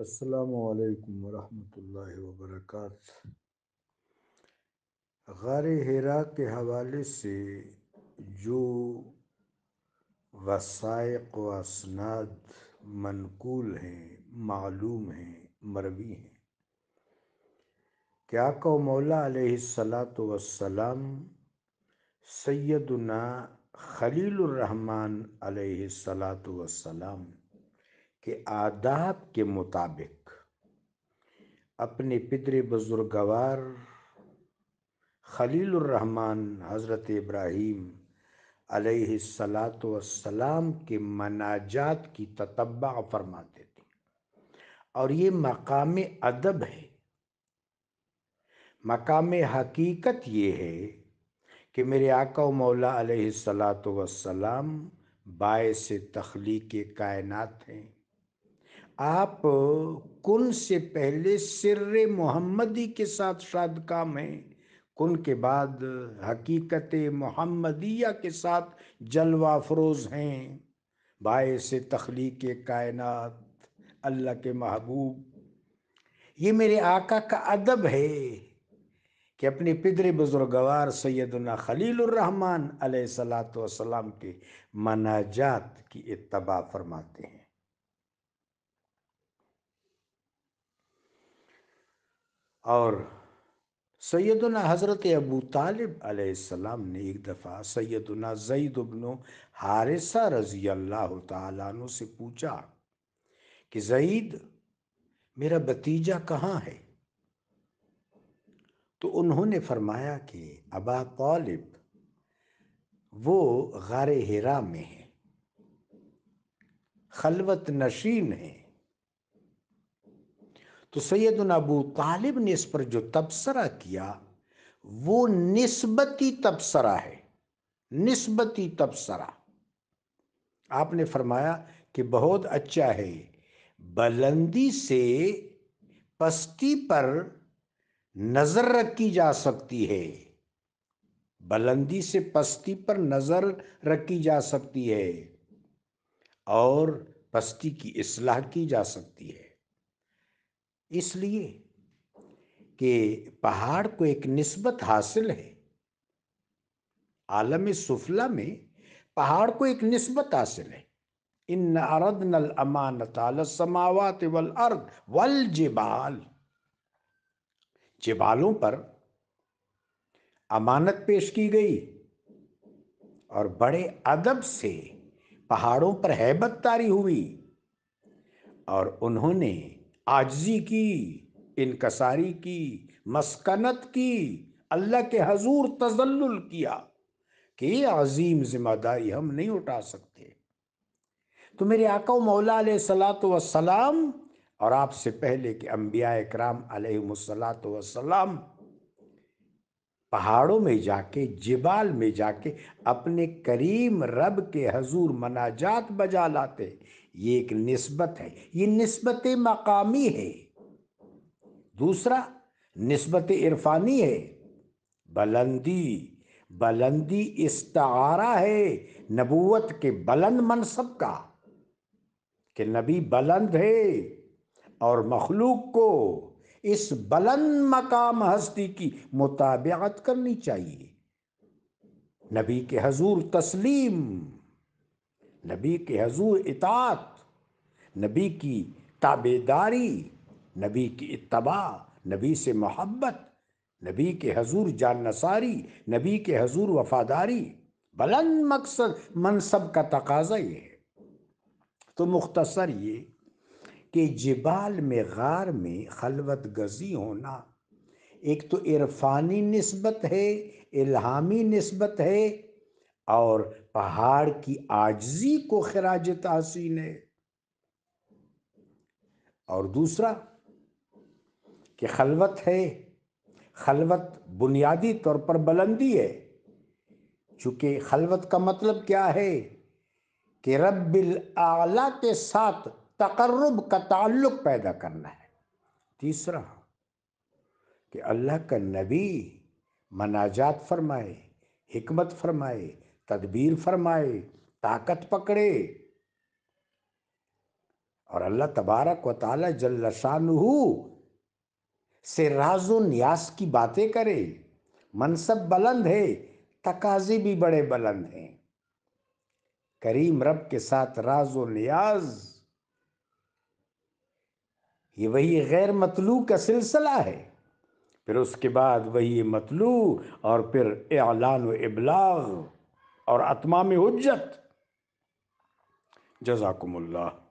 असलकम वरहल वर्क गार हेरा के हवाले से जो वसाइक वसनाद मनकूल हैं मालूम हैं मरवी हैं क्या को मौला सलात वसलाम सैदना खलील सलात वसलाम कि आदाब के मुताबिक अपने पिदर बुजुर्गवार खलील रहमान हज़रत इब्राहिम सलाम के मनाजात की ततबा फरमाते थे और ये मकाम अदब है मकाम हकीकत ये है कि मेरे आका मौला सलाम से तख्लीक कायनात हैं आप कुन से पहले सिर मोहम्मदी के साथ शाद काम है कुन के बाद हकीकत मोहम्मदिया के साथ जलवा फरोज हैं बायस तखलीक कायनात अल्लाह के महबूब ये मेरे आका का अदब है कि अपने पिदर बुजुर्गवार सैदुल्ला खलीलरहमान सलाम के मनाजात की इतबा फरमाते हैं और सैदना हज़रत अबू तालिब अलैहिस्सलाम ने एक दफ़ा सैदना जईद उबनो हारिसा रज़ी अल्लाह तु से पूछा कि जईद मेरा भतीजा कहाँ है तो उन्होंने फरमाया कि अबा तालिब वो गार हरा में है खलवत नशीन है तो सैद अबू तालिब ने इस पर जो तबसरा किया वो नस्बती तबसरा है नस्बती तबसरा आपने फरमाया कि बहुत अच्छा है बुलंदी से पस्ती पर नज़र रखी जा सकती है बुलंदी से पस्ती पर नज़र रखी जा सकती है और पस्ती की इसलाह की जा सकती है इसलिए कि पहाड़ को एक निस्बत हासिल है आलम सुफला में पहाड़ को एक निस्बत हासिल है इन अरद नल अमान समावत वल अर्द वल जिबाल जिबालों पर अमानत पेश की गई और बड़े अदब से पहाड़ों पर हैबत तारी हुई और उन्होंने आजजी की इनकसारी की मस्कनत की अल्लाह के हजूर तजल्लुल किया कि ये अजीम जिम्मेदारी हम नहीं उठा सकते तो मेरे आका मौला सलात वसलाम और आपसे पहले के अम्बिया कराम सलात वसलाम पहाड़ों में जाके जिबाल में जाके अपने करीम रब के हजूर मनाजात बजा लाते ये एक नस्बत है ये नस्बत मकामी है दूसरा नस्बत इरफानी है बुलंदी बुलंदी इस्तारा है नबूत के बुलंद मनसब का कि नबी बुलंद है और मखलूक को इस बलंद मकाम हस्ती की मुताबियात करनी चाहिए नबी के हजूर तस्लीम नबी के हजूर इतात नबी की ताबेदारी नबी की इतबा नबी से मोहब्बत नबी के हजूर जान नसारी नबी के हजूर वफादारी बुलंद मकसद मनसब का तकाजा ये है तो मुख्तसर ये कि जिबाल में गार में खलवत गजी होना एक तो इरफानी नस्बत है इल्हामी नस्बत है और पहाड़ की आजजी को खराज तहसीन है और दूसरा कि खलवत है खलवत बुनियादी तौर पर बुलंदी है चूंकि खलवत का मतलब क्या है कि रब्बिल आला के साथ तकर्रब का ताल्लुक पैदा करना है तीसरा कि अल्लाह का नबी मनाजात फरमाए हमत फरमाए तदबीर फरमाए ताकत पकड़े और अल्लाह तबारक व ताली जल्लशानहू से राजो न्यास की बातें करे मनसब बुलंद है तकाजे भी बड़े बुलंद हैं करीम रब के साथ राजो न्याज़ ये वही गैर मतलू का सिलसिला है फिर उसके बाद वही मतलू और फिर एलान व इबलाग और अतमाम हजत जजाकुमल्ला